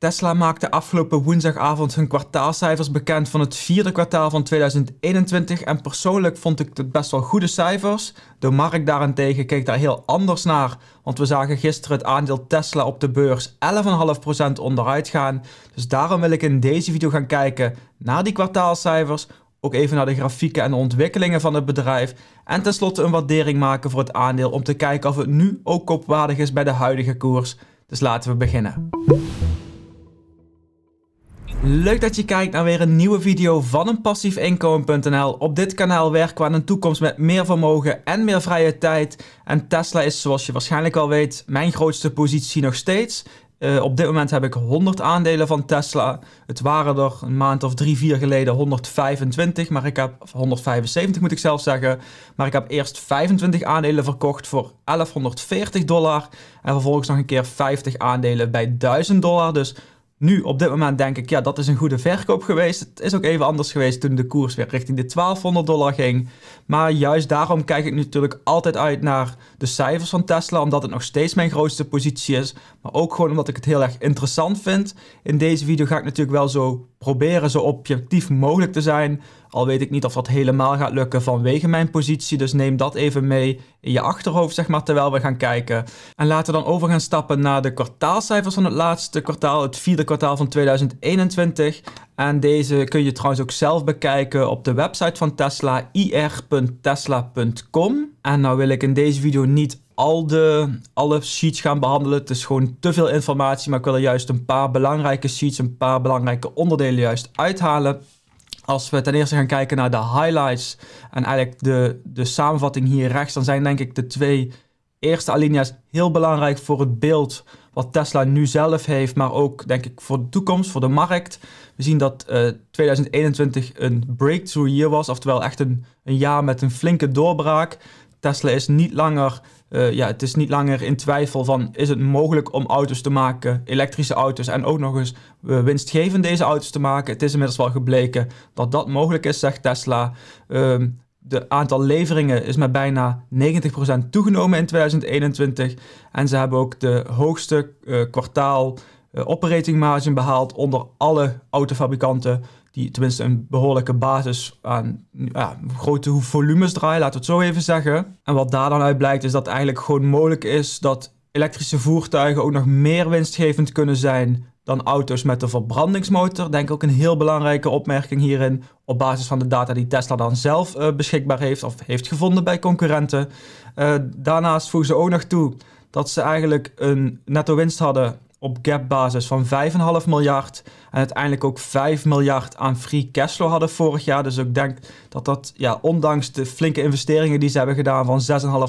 Tesla maakte afgelopen woensdagavond hun kwartaalcijfers bekend van het vierde kwartaal van 2021 en persoonlijk vond ik het best wel goede cijfers. De markt daarentegen keek daar heel anders naar, want we zagen gisteren het aandeel Tesla op de beurs 11,5% onderuit gaan. Dus daarom wil ik in deze video gaan kijken naar die kwartaalcijfers, ook even naar de grafieken en ontwikkelingen van het bedrijf en tenslotte een waardering maken voor het aandeel om te kijken of het nu ook koopwaardig is bij de huidige koers. Dus laten we beginnen. Leuk dat je kijkt naar weer een nieuwe video van een passiefinkomen.nl. Op dit kanaal werken we aan een toekomst met meer vermogen en meer vrije tijd. En Tesla is zoals je waarschijnlijk al weet mijn grootste positie nog steeds. Eh, op dit moment heb ik 100 aandelen van Tesla. Het waren er een maand of drie, vier geleden 125, maar ik heb 175 moet ik zelf zeggen. Maar ik heb eerst 25 aandelen verkocht voor 1140 dollar en vervolgens nog een keer 50 aandelen bij 1000 dollar. Dus nu op dit moment denk ik, ja, dat is een goede verkoop geweest. Het is ook even anders geweest toen de koers weer richting de 1200 dollar ging. Maar juist daarom kijk ik natuurlijk altijd uit naar de cijfers van Tesla, omdat het nog steeds mijn grootste positie is. Maar ook gewoon omdat ik het heel erg interessant vind. In deze video ga ik natuurlijk wel zo proberen zo objectief mogelijk te zijn. Al weet ik niet of dat helemaal gaat lukken vanwege mijn positie. Dus neem dat even mee in je achterhoofd, zeg maar, terwijl we gaan kijken. En laten we dan over gaan stappen naar de kwartaalcijfers van het laatste kwartaal, het vierde kwartaal van 2021. En deze kun je trouwens ook zelf bekijken op de website van Tesla, ir.tesla.com. En nou wil ik in deze video niet al de, alle sheets gaan behandelen. Het is gewoon te veel informatie, maar ik wil er juist een paar belangrijke sheets, een paar belangrijke onderdelen juist uithalen als we ten eerste gaan kijken naar de highlights en eigenlijk de, de samenvatting hier rechts, dan zijn denk ik de twee eerste alinea's heel belangrijk voor het beeld wat Tesla nu zelf heeft, maar ook denk ik voor de toekomst, voor de markt. We zien dat 2021 eh, een breakthrough year was, oftewel echt een, een jaar met een flinke doorbraak. Tesla is niet langer eh, ja, het is niet langer in twijfel van is het mogelijk om auto's te maken, elektrische auto's en ook nog eens winstgevende eh, winstgevend deze auto's te maken. Het is inmiddels wel gebleken dat dat mogelijk is, zegt Tesla. Ehm, de aantal leveringen is met bijna 90% toegenomen in 2021. En ze hebben ook de hoogste eh, kwartaal operating margin behaald onder alle autofabrikanten die tenminste een behoorlijke basis aan ja, grote volumes draaien, laten we het zo even zeggen. En wat daar dan uit blijkt is dat het eigenlijk gewoon mogelijk is dat elektrische voertuigen ook nog meer winstgevend kunnen zijn dan auto's met een verbrandingsmotor. Denk ook een heel belangrijke opmerking hierin op basis van de data die Tesla dan zelf eh, beschikbaar heeft of heeft gevonden bij concurrenten. Eh, daarnaast voegen ze ook nog toe dat ze eigenlijk een netto winst hadden op gapbasis van 5,5 miljard. En uiteindelijk ook 5 miljard aan free cashflow hadden vorig jaar. Dus ik denk dat dat, ja, ondanks de flinke investeringen die ze hebben gedaan van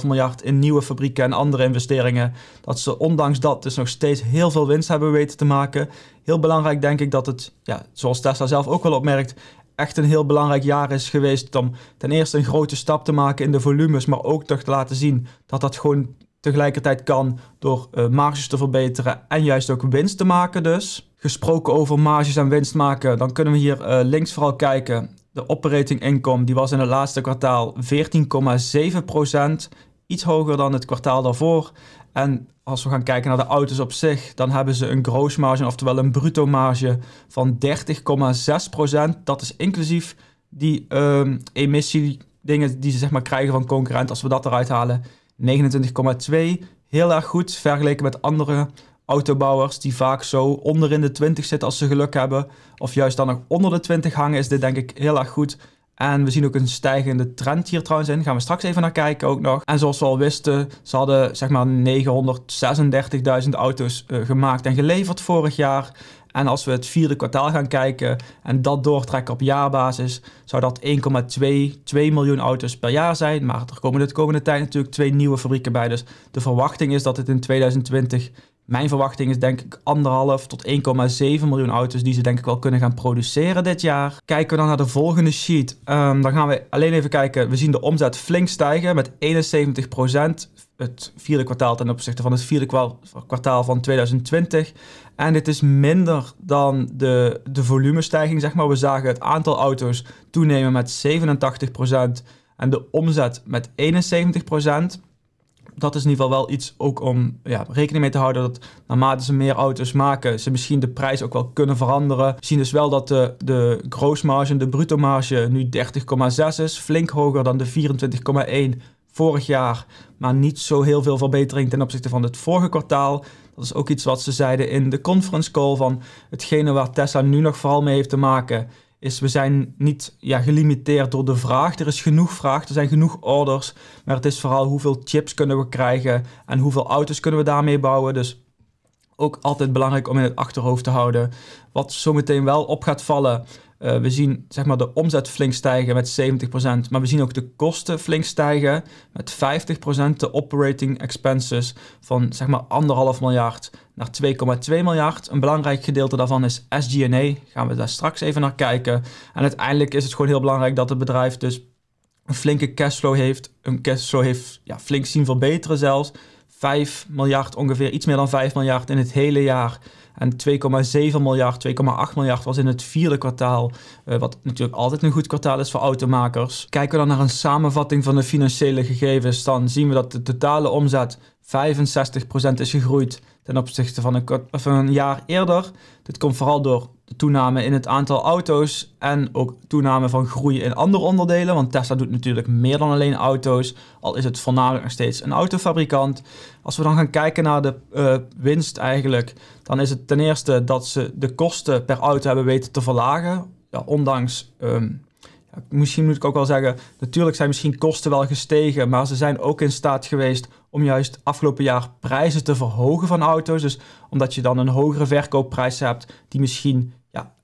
6,5 miljard in nieuwe fabrieken en andere investeringen, dat ze ondanks dat dus nog steeds heel veel winst hebben weten te maken. Heel belangrijk denk ik dat het, ja, zoals Tesla zelf ook wel opmerkt, echt een heel belangrijk jaar is geweest om ten eerste een grote stap te maken in de volumes, maar ook toch te laten zien dat dat gewoon Tegelijkertijd kan door eh, marges te verbeteren en juist ook winst te maken dus. Gesproken over marges en winst maken, dan kunnen we hier eh, links vooral kijken. De operating income die was in het laatste kwartaal 14,7%, iets hoger dan het kwartaal daarvoor. En als we gaan kijken naar de auto's op zich, dan hebben ze een gross margin, oftewel een bruto marge van 30,6%. Dat is inclusief die uh, ehm, emissie dingen die ze zeg maar krijgen van concurrent. Als we dat eruit halen, 29,2. Heel erg goed vergeleken met andere autobouwers die vaak zo onder in de 20 zitten als ze geluk hebben. Of juist dan nog onder de 20 hangen, is dit denk ik heel erg goed. En we zien ook een stijgende trend hier trouwens in. Gaan we straks even naar kijken ook nog. En zoals we al wisten, ze hadden zeg maar 936.000 auto's eh, gemaakt en geleverd vorig jaar. En als we het vierde kwartaal gaan kijken en dat doortrekken op jaarbasis, zou dat 1,2 miljoen auto's per jaar zijn. Maar er komen de komende tijd natuurlijk twee nieuwe fabrieken bij. Dus de verwachting is dat het in 2020 mijn verwachting is denk ik anderhalf tot 1,7 miljoen auto's die ze denk ik wel kunnen gaan produceren dit jaar. Kijken we dan naar de volgende sheet. Ehm, dan gaan we alleen even kijken. We zien de omzet flink stijgen met 71 het vierde kwartaal ten opzichte van het vierde kwartaal van 2020. En dit is minder dan de, de volumestijging, zeg maar. We zagen het aantal auto's toenemen met 87% en de omzet met 71% dat is in ieder geval wel iets ook om ja, rekening mee te houden. Dat naarmate ze meer auto's maken, ze misschien de prijs ook wel kunnen veranderen. We zien dus wel dat de, de groosmarge de bruto marge nu 30,6 is. Flink hoger dan de 24,1 vorig jaar. Maar niet zo heel veel verbetering ten opzichte van het vorige kwartaal. Dat is ook iets wat ze zeiden in de conference call van hetgene waar Tesla nu nog vooral mee heeft te maken is we zijn niet ja, gelimiteerd door de vraag. Er is genoeg vraag, er zijn genoeg orders. Maar het is vooral hoeveel chips kunnen we krijgen en hoeveel auto's kunnen we daarmee bouwen. Dus ook altijd belangrijk om in het achterhoofd te houden. Wat zometeen wel op gaat vallen. Eh, we zien zeg maar, de omzet flink stijgen met 70%, maar we zien ook de kosten flink stijgen met 50%. De operating expenses van zeg maar, anderhalf miljard naar 2,2 miljard. Een belangrijk gedeelte daarvan is SG&A. Gaan we daar straks even naar kijken. En uiteindelijk is het gewoon heel belangrijk dat het bedrijf dus een flinke cashflow heeft. Een cashflow heeft ja, flink zien verbeteren zelfs. 5 miljard, ongeveer iets meer dan 5 miljard in het hele jaar en 2,7 miljard, 2,8 miljard was in het vierde kwartaal. Eh, wat natuurlijk altijd een goed kwartaal is voor automakers. Kijken we dan naar een samenvatting van de financiële gegevens, dan zien we dat de totale omzet 65% is gegroeid ten opzichte van een, van een jaar eerder. Dit komt vooral door toename in het aantal auto's en ook toename van groei in andere onderdelen. Want Tesla doet natuurlijk meer dan alleen auto's, al is het voornamelijk nog steeds een autofabrikant. Als we dan gaan kijken naar de eh, winst eigenlijk, dan is het ten eerste dat ze de kosten per auto hebben weten te verlagen. Ja, ondanks, ehm, ja, misschien moet ik ook wel zeggen, natuurlijk zijn misschien kosten wel gestegen, maar ze zijn ook in staat geweest om juist afgelopen jaar prijzen te verhogen van auto's. Dus omdat je dan een hogere verkoopprijs hebt die misschien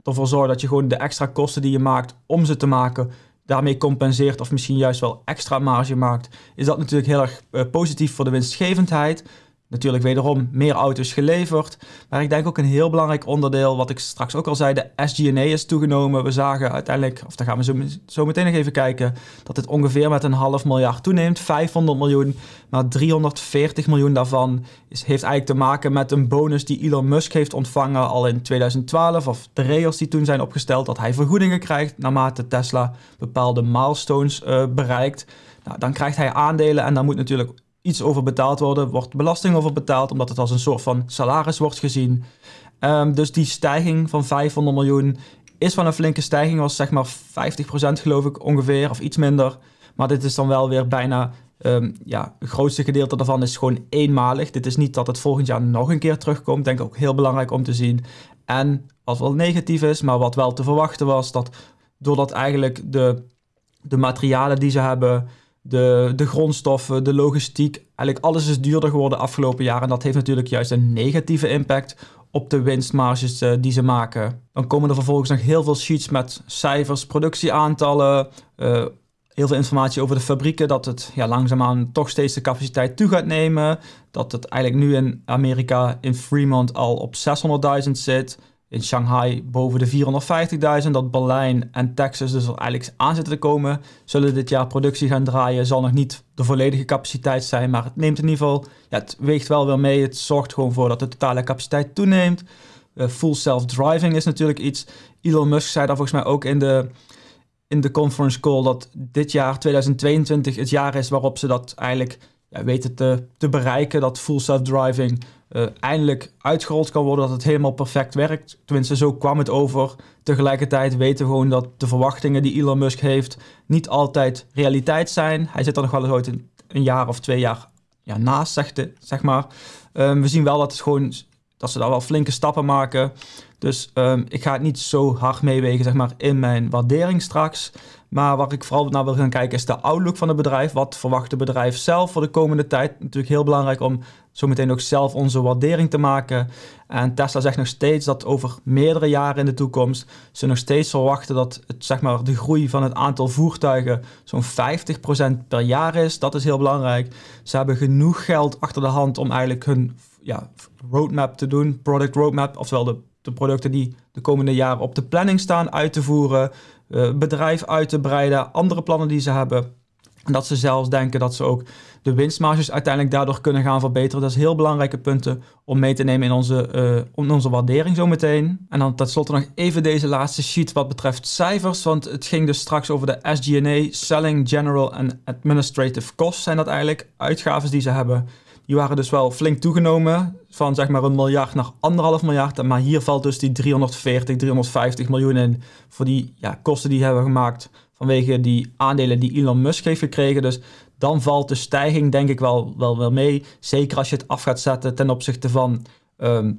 ervoor zorgt dat je gewoon de extra kosten die je maakt om ze te maken, daarmee compenseert of misschien juist wel extra marge maakt, is dat natuurlijk heel erg eh, positief voor de winstgevendheid natuurlijk wederom meer auto's geleverd. Maar ik denk ook een heel belangrijk onderdeel, wat ik straks ook al zei, de SG&A e is toegenomen. We zagen uiteindelijk, of daar gaan we zo, zo meteen nog even kijken, dat het ongeveer met een half miljard toeneemt. 500 miljoen, maar 340 miljoen daarvan is, heeft eigenlijk te maken met een bonus die Elon Musk heeft ontvangen al in 2012. Of de regels die toen zijn opgesteld, dat hij vergoedingen krijgt naarmate Tesla bepaalde milestones eh, bereikt. Nou, dan krijgt hij aandelen en dan moet natuurlijk iets over betaald worden, wordt belasting over betaald, omdat het als een soort van salaris wordt gezien. Ehm, dus die stijging van 500 miljoen is van een flinke stijging, was zeg maar 50% geloof ik ongeveer, of iets minder. Maar dit is dan wel weer bijna, ehm, ja, het grootste gedeelte daarvan is gewoon eenmalig. Dit is niet dat het volgend jaar nog een keer terugkomt, denk ik ook heel belangrijk om te zien. En wat wel negatief is, maar wat wel te verwachten was, dat doordat eigenlijk de, de materialen die ze hebben, de, de grondstoffen, de logistiek. Eigenlijk alles is duurder geworden de afgelopen jaren. En dat heeft natuurlijk juist een negatieve impact op de winstmarges eh, die ze maken. Dan komen er vervolgens nog heel veel sheets met cijfers, productieaantallen, eh, heel veel informatie over de fabrieken, dat het ja, langzaamaan toch steeds de capaciteit toe gaat nemen. Dat het eigenlijk nu in Amerika in Fremont al op 600.000 zit in Shanghai boven de 450.000. Dat Berlijn en Texas dus er eigenlijk aan zitten te komen. Zullen dit jaar productie gaan draaien. Zal nog niet de volledige capaciteit zijn. Maar het neemt in ieder geval. Ja, het weegt wel weer mee. Het zorgt gewoon voor dat de totale capaciteit toeneemt. Eh, full self-driving is natuurlijk iets. Elon Musk zei daar volgens mij ook in de, in de conference call. Dat dit jaar 2022 het jaar is waarop ze dat eigenlijk ja, weten te, te bereiken. Dat full self-driving eh, eindelijk uitgerold kan worden, dat het helemaal perfect werkt. Tenminste, zo kwam het over. Tegelijkertijd weten we gewoon dat de verwachtingen die Elon Musk heeft niet altijd realiteit zijn. Hij zit er nog wel eens ooit een, jaar of twee jaar ja, naast, zeg, zeg maar. Ehm, we zien wel dat het gewoon dat ze daar wel flinke stappen maken. Dus ehm, ik ga het niet zo hard meewegen zeg maar, in mijn waardering straks. Maar waar ik vooral naar wil gaan kijken is de outlook van het bedrijf. Wat verwacht het bedrijf zelf voor de komende tijd? Natuurlijk heel belangrijk om zometeen ook zelf onze waardering te maken. En Tesla zegt nog steeds dat over meerdere jaren in de toekomst ze nog steeds verwachten dat het, zeg maar, de groei van het aantal voertuigen zo'n 50% per jaar is. Dat is heel belangrijk. Ze hebben genoeg geld achter de hand om eigenlijk hun ja, roadmap te doen, product roadmap, oftewel de, de producten die de komende jaren op de planning staan uit te voeren, eh, bedrijf uit te breiden, andere plannen die ze hebben. En dat ze zelfs denken dat ze ook de winstmarges uiteindelijk daardoor kunnen gaan verbeteren. Dat is heel belangrijke punten om mee te nemen in onze, uh, in onze waardering zometeen. En dan tenslotte nog even deze laatste sheet wat betreft cijfers. Want het ging dus straks over de SG&A, Selling, General en Administrative Costs zijn dat eigenlijk. Uitgaven die ze hebben die waren dus wel flink toegenomen. Van zeg maar een miljard naar anderhalf miljard. Maar hier valt dus die 340, 350 miljoen in voor die ja, kosten die hebben gemaakt vanwege die aandelen die Elon Musk heeft gekregen. Dus dan valt de stijging denk ik wel, wel, wel mee. Zeker als je het af gaat zetten ten opzichte van ehm,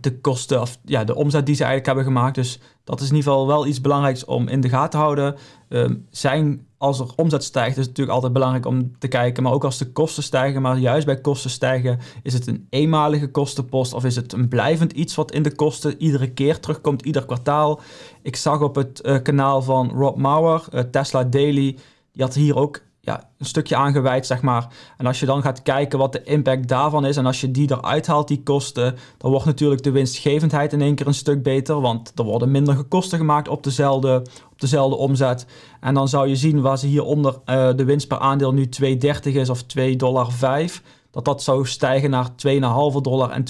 de kosten of ja, de omzet die ze eigenlijk hebben gemaakt. Dus dat is in ieder geval wel iets belangrijks om in de gaten te houden. Um, zijn als er omzet stijgt, is het natuurlijk altijd belangrijk om te kijken. Maar ook als de kosten stijgen. Maar juist bij kosten stijgen, is het een eenmalige kostenpost of is het een blijvend iets wat in de kosten iedere keer terugkomt, ieder kwartaal. Ik zag op het eh, kanaal van Rob Mauer, eh, Tesla Daily, die had hier ook ja, een stukje aangeweid, zeg maar. En als je dan gaat kijken wat de impact daarvan is en als je die eruit haalt, die kosten, dan wordt natuurlijk de winstgevendheid in één keer een stuk beter, want er worden minder kosten gemaakt op dezelfde, op dezelfde omzet. En dan zou je zien waar ze hieronder eh, de winst per aandeel nu 2,30 is of 2,05 dollar, dat dat zou stijgen naar 2,5 dollar en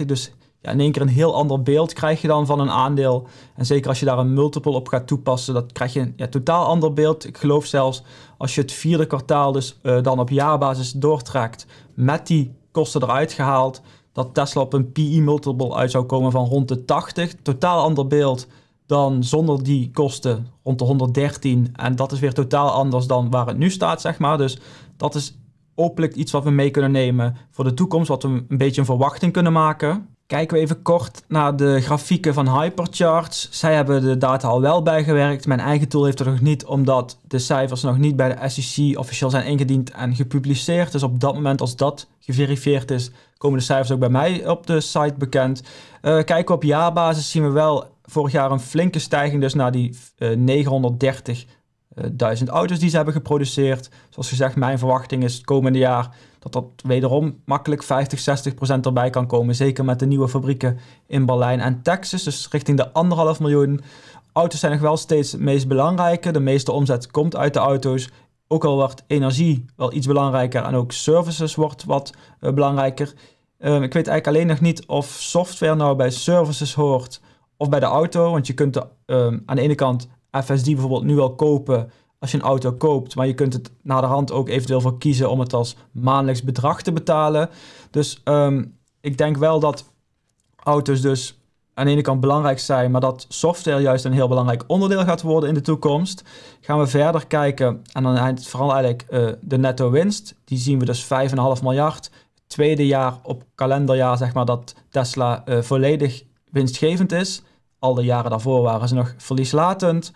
2,30 Dus ja, in één keer een heel ander beeld krijg je dan van een aandeel. En zeker als je daar een multiple op gaat toepassen, dat krijg je een ja, totaal ander beeld. Ik geloof zelfs als je het vierde kwartaal dus eh, dan op jaarbasis doortrekt met die kosten eruit gehaald, dat Tesla op een PE multiple uit zou komen van rond de 80. Totaal ander beeld dan zonder die kosten rond de 113. En dat is weer totaal anders dan waar het nu staat, zeg maar. Dus dat is hopelijk iets wat we mee kunnen nemen voor de toekomst, wat we een beetje een verwachting kunnen maken. Kijken we even kort naar de grafieken van Hypercharts. Zij hebben de data al wel bijgewerkt. Mijn eigen tool heeft er nog niet, omdat de cijfers nog niet bij de SEC officieel zijn ingediend en gepubliceerd. Dus op dat moment, als dat geverifieerd is, komen de cijfers ook bij mij op de site bekend. Eh, kijken we op jaarbasis zien we wel vorig jaar een flinke stijging dus naar die 930 eh, eh, duizend auto's die ze hebben geproduceerd. Zoals gezegd, mijn verwachting is het komende jaar dat dat wederom makkelijk 50, 60 procent erbij kan komen. Zeker met de nieuwe fabrieken in Berlijn en Texas. Dus richting de anderhalf miljoen. Auto's zijn nog wel steeds het meest belangrijke. De meeste omzet komt uit de auto's. Ook al wordt energie wel iets belangrijker en ook services wordt wat eh, belangrijker. Ehm, ik weet eigenlijk alleen nog niet of software nou bij services hoort of bij de auto. Want je kunt de, ehm, aan de ene kant FSD bijvoorbeeld nu al kopen als je een auto koopt. Maar je kunt het de hand ook eventueel voor kiezen om het als maandelijks bedrag te betalen. Dus ehm, ik denk wel dat auto's dus aan de ene kant belangrijk zijn, maar dat software juist een heel belangrijk onderdeel gaat worden in de toekomst. Gaan we verder kijken, en dan vooral eigenlijk eh, de netto winst. Die zien we dus 5,5 miljard. Tweede jaar op kalenderjaar, zeg maar, dat Tesla eh, volledig winstgevend is. Al de jaren daarvoor waren ze nog verlieslatend.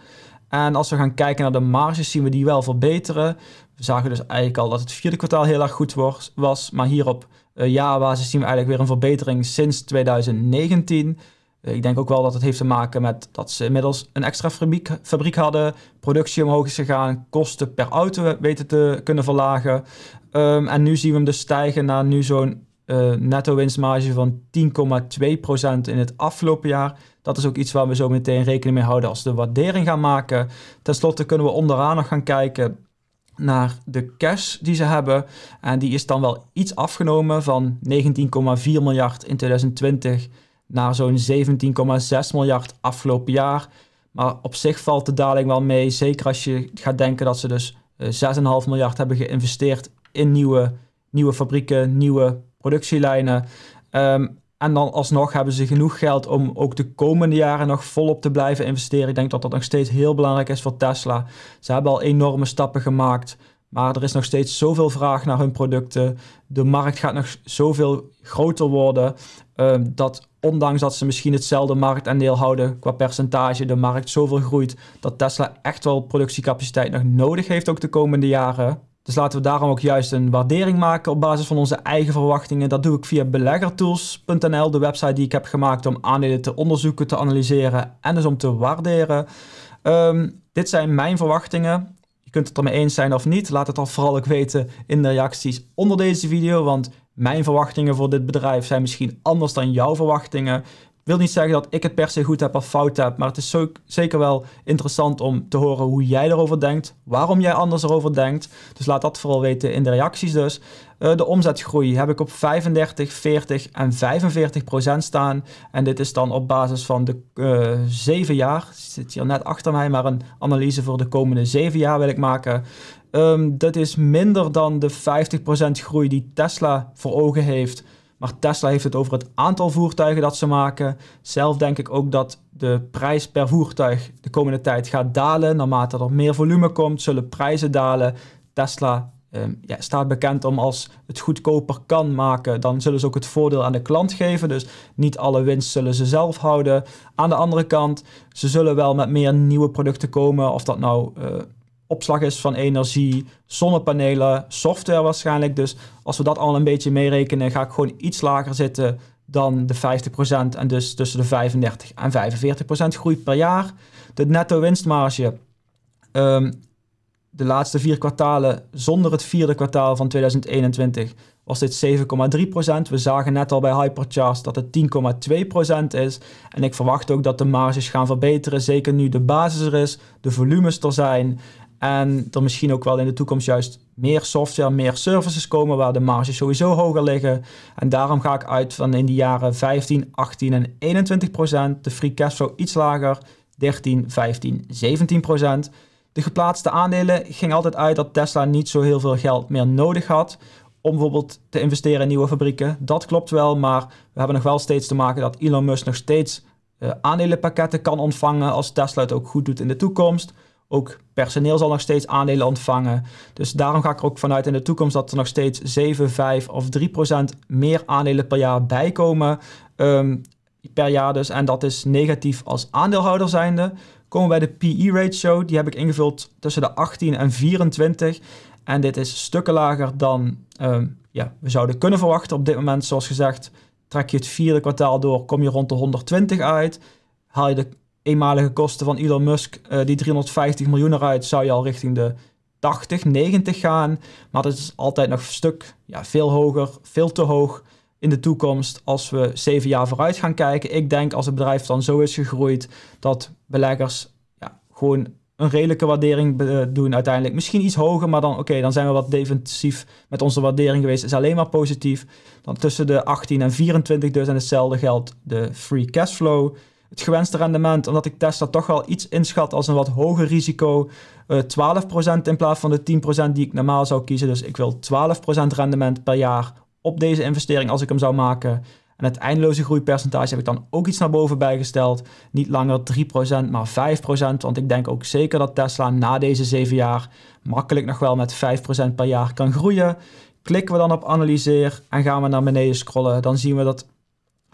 En als we gaan kijken naar de marges, zien we die wel verbeteren. We zagen dus eigenlijk al dat het vierde kwartaal heel erg goed was. Maar hier op eh, jaarbasis zien we eigenlijk weer een verbetering sinds 2019. Eh, ik denk ook wel dat het heeft te maken met dat ze inmiddels een extra fabriek, fabriek hadden, productie omhoog is gegaan, kosten per auto weten te kunnen verlagen. Ehm, en nu zien we hem dus stijgen naar nu zo'n uh, netto winstmarge van 10,2% in het afgelopen jaar. Dat is ook iets waar we zo meteen rekening mee houden als we de waardering gaan maken. Ten slotte kunnen we onderaan nog gaan kijken naar de cash die ze hebben. En die is dan wel iets afgenomen van 19,4 miljard in 2020 naar zo'n 17,6 miljard afgelopen jaar. Maar op zich valt de daling wel mee. Zeker als je gaat denken dat ze dus 6,5 eh, miljard hebben geïnvesteerd in nieuwe, nieuwe fabrieken, nieuwe productielijnen. Um, en dan alsnog hebben ze genoeg geld om ook de komende jaren nog volop te blijven investeren. Ik denk dat dat nog steeds heel belangrijk is voor Tesla. Ze hebben al enorme stappen gemaakt. Maar er is nog steeds zoveel vraag naar hun producten. De markt gaat nog zoveel groter worden. Ehm, dat ondanks dat ze misschien hetzelfde marktaandeel houden qua percentage, de markt zoveel groeit. Dat Tesla echt wel productiecapaciteit nog nodig heeft ook de komende jaren. Dus laten we daarom ook juist een waardering maken op basis van onze eigen verwachtingen. Dat doe ik via beleggertools.nl, de website die ik heb gemaakt om aandelen te onderzoeken, te analyseren en dus om te waarderen. Ehm, dit zijn mijn verwachtingen. Je kunt het ermee eens zijn of niet. Laat het al vooral ook weten in de reacties onder deze video, want mijn verwachtingen voor dit bedrijf zijn misschien anders dan jouw verwachtingen wil niet zeggen dat ik het per se goed heb of fout heb, maar het is zeker wel interessant om te horen hoe jij erover denkt, waarom jij anders erover denkt. Dus laat dat vooral weten in de reacties dus. Eh, de omzetgroei heb ik op 35, 40 en 45 procent staan. En dit is dan op basis van de uh, eh, 7 jaar. zit hier net achter mij, maar een analyse voor de komende 7 jaar wil ik maken. Ehm, dat is minder dan de 50% groei die Tesla voor ogen heeft maar Tesla heeft het over het aantal voertuigen dat ze maken. Zelf denk ik ook dat de prijs per voertuig de komende tijd gaat dalen. Naarmate er meer volume komt, zullen prijzen dalen. Tesla ehm, ja, staat bekend om als het goedkoper kan maken, dan zullen ze ook het voordeel aan de klant geven. Dus niet alle winst zullen ze zelf houden. Aan de andere kant, ze zullen wel met meer nieuwe producten komen. Of dat nou eh, opslag is van energie, zonnepanelen, software waarschijnlijk. Dus als we dat al een beetje meerekenen, ga ik gewoon iets lager zitten dan de 50% en dus tussen de 35 en 45% groei per jaar. De netto winstmarge ehm, de laatste vier kwartalen, zonder het vierde kwartaal van 2021, was dit 7,3%. We zagen net al bij Hypercharge dat het 10,2% is. En ik verwacht ook dat de marges gaan verbeteren, zeker nu de basis er is, de volumes er zijn. En er misschien ook wel in de toekomst juist meer software, meer services komen waar de marges sowieso hoger liggen. En daarom ga ik uit van in de jaren 15, 18 en 21 procent. De free cashflow iets lager, 13, 15, 17 procent. De geplaatste aandelen ging altijd uit dat Tesla niet zo heel veel geld meer nodig had om bijvoorbeeld te investeren in nieuwe fabrieken. Dat klopt wel, maar we hebben nog wel steeds te maken dat Elon Musk nog steeds uh, aandelenpakketten kan ontvangen als Tesla het ook goed doet in de toekomst. Ook personeel zal nog steeds aandelen ontvangen. Dus daarom ga ik er ook vanuit in de toekomst dat er nog steeds 7, 5 of 3 procent meer aandelen per jaar bijkomen. Ehm, per jaar dus. En dat is negatief als aandeelhouder zijnde. Komen we bij de PE-ratio. Die heb ik ingevuld tussen de 18 en 24. En dit is stukken lager dan ehm, ja, we zouden kunnen verwachten. Op dit moment, zoals gezegd, trek je het vierde kwartaal door, kom je rond de 120 uit. Haal je de eenmalige kosten van Elon Musk, eh, die 350 miljoen eruit, zou je al richting de 80, 90 gaan. Maar dat is dus altijd nog een stuk ja, veel hoger, veel te hoog in de toekomst als we zeven jaar vooruit gaan kijken. Ik denk als het bedrijf dan zo is gegroeid dat beleggers ja, gewoon een redelijke waardering doen uiteindelijk. Misschien iets hoger, maar dan oké, dan zijn we wat defensief met onze waardering geweest. Is alleen maar positief. Dan tussen de 18 en 24 dus en hetzelfde geldt de free cash flow het gewenste rendement, omdat ik Tesla toch wel iets inschat als een wat hoger risico. Uh, eh, 12% in plaats van de 10% die ik normaal zou kiezen. Dus ik wil 12% rendement per jaar op deze investering als ik hem zou maken. En het eindeloze groeipercentage heb ik dan ook iets naar boven bijgesteld. Niet langer 3%, maar 5%. Want ik denk ook zeker dat Tesla na deze 7 jaar makkelijk nog wel met 5% per jaar kan groeien. Klikken we dan op analyseer en gaan we naar beneden scrollen, dan zien we dat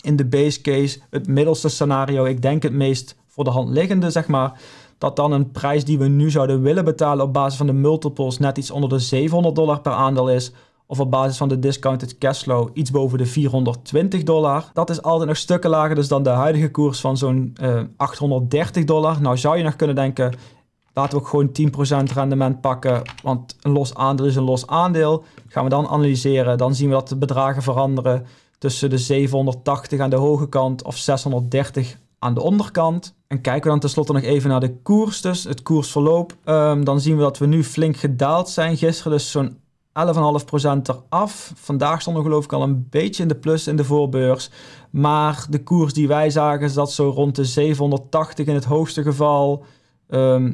in de base case, het middelste scenario, ik denk het meest voor de hand liggende, zeg maar, dat dan een prijs die we nu zouden willen betalen op basis van de multiples net iets onder de 700 dollar per aandeel is, of op basis van de discounted cashflow iets boven de 420 dollar. Dat is altijd nog stukken lager dus dan de huidige koers van zo'n 830 eh, dollar. Nou zou je nog kunnen denken, laten we ook gewoon 10% rendement pakken, want een los aandeel is een los aandeel. Gaan we dan analyseren, dan zien we dat de bedragen veranderen tussen de 780 aan de hoge kant of 630 aan de onderkant. En kijken we dan tenslotte nog even naar de koers, dus het koersverloop. Ehm, dan zien we dat we nu flink gedaald zijn gisteren, dus zo'n 11,5% eraf. Vandaag stonden we geloof ik al een beetje in de plus in de voorbeurs. Maar de koers die wij zagen is dat zo rond de 780 in het hoogste geval. Ehm,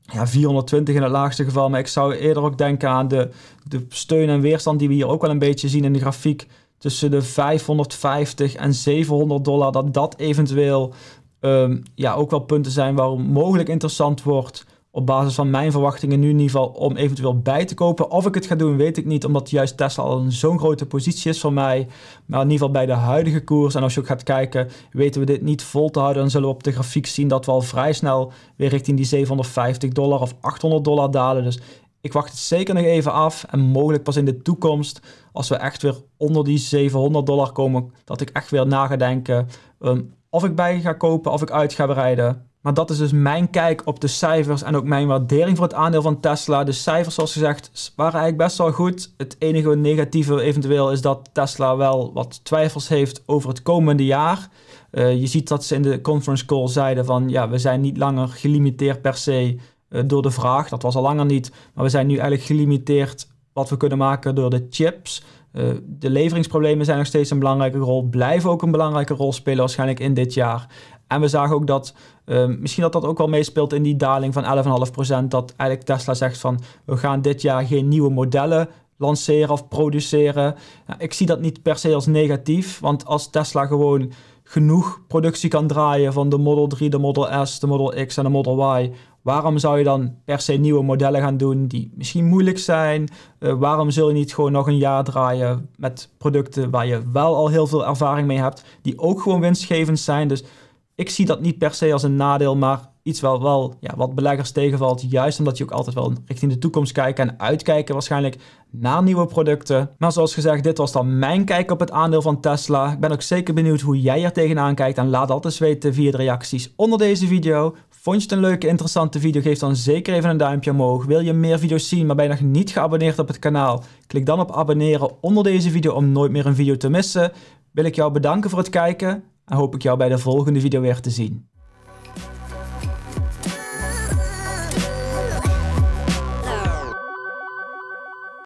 ja, 420 in het laagste geval. Maar ik zou eerder ook denken aan de, de steun en weerstand die we hier ook wel een beetje zien in de grafiek tussen de 550 en 700 dollar, dat dat eventueel ehm, ja, ook wel punten zijn waarom mogelijk interessant wordt op basis van mijn verwachtingen nu in ieder geval om eventueel bij te kopen. Of ik het ga doen, weet ik niet, omdat juist Tesla al zo'n grote positie is voor mij. Maar in ieder geval bij de huidige koers. En als je ook gaat kijken, weten we dit niet vol te houden. Dan zullen we op de grafiek zien dat we al vrij snel weer richting die 750 dollar of 800 dollar dalen. Dus ik wacht het zeker nog even af en mogelijk pas in de toekomst, als we echt weer onder die 700 dollar komen, dat ik echt weer na denken ehm, of ik bij ga kopen of ik uit ga breiden. Maar dat is dus mijn kijk op de cijfers en ook mijn waardering voor het aandeel van Tesla. De cijfers, zoals gezegd, waren eigenlijk best wel goed. Het enige negatieve eventueel is dat Tesla wel wat twijfels heeft over het komende jaar. Eh, je ziet dat ze in de conference call zeiden van ja, we zijn niet langer gelimiteerd per se eh, door de vraag. Dat was al langer niet, maar we zijn nu eigenlijk gelimiteerd wat we kunnen maken door de chips. Eh, de leveringsproblemen zijn nog steeds een belangrijke rol, blijven ook een belangrijke rol spelen waarschijnlijk in dit jaar. En we zagen ook dat, eh, misschien dat dat ook wel meespeelt in die daling van 11,5%, dat eigenlijk Tesla zegt van we gaan dit jaar geen nieuwe modellen lanceren of produceren. Nou, ik zie dat niet per se als negatief, want als Tesla gewoon genoeg productie kan draaien van de Model 3, de Model S, de Model X en de Model Y Waarom zou je dan per se nieuwe modellen gaan doen die misschien moeilijk zijn? Eh, waarom zul je niet gewoon nog een jaar draaien met producten waar je wel al heel veel ervaring mee hebt, die ook gewoon winstgevend zijn? Dus ik zie dat niet per se als een nadeel, maar iets wel, wel ja, wat beleggers tegenvalt. Juist omdat je ook altijd wel richting de toekomst kijkt en uitkijken waarschijnlijk naar nieuwe producten. Maar zoals gezegd, dit was dan mijn kijk op het aandeel van Tesla. Ik ben ook zeker benieuwd hoe jij er tegenaan kijkt en laat dat weten via de reacties onder deze video. Vond je het een leuke, interessante video? Geef dan zeker even een duimpje omhoog. Wil je meer video's zien, maar ben je nog niet geabonneerd op het kanaal? Klik dan op abonneren onder deze video om nooit meer een video te missen. Wil ik jou bedanken voor het kijken en hoop ik jou bij de volgende video weer te zien.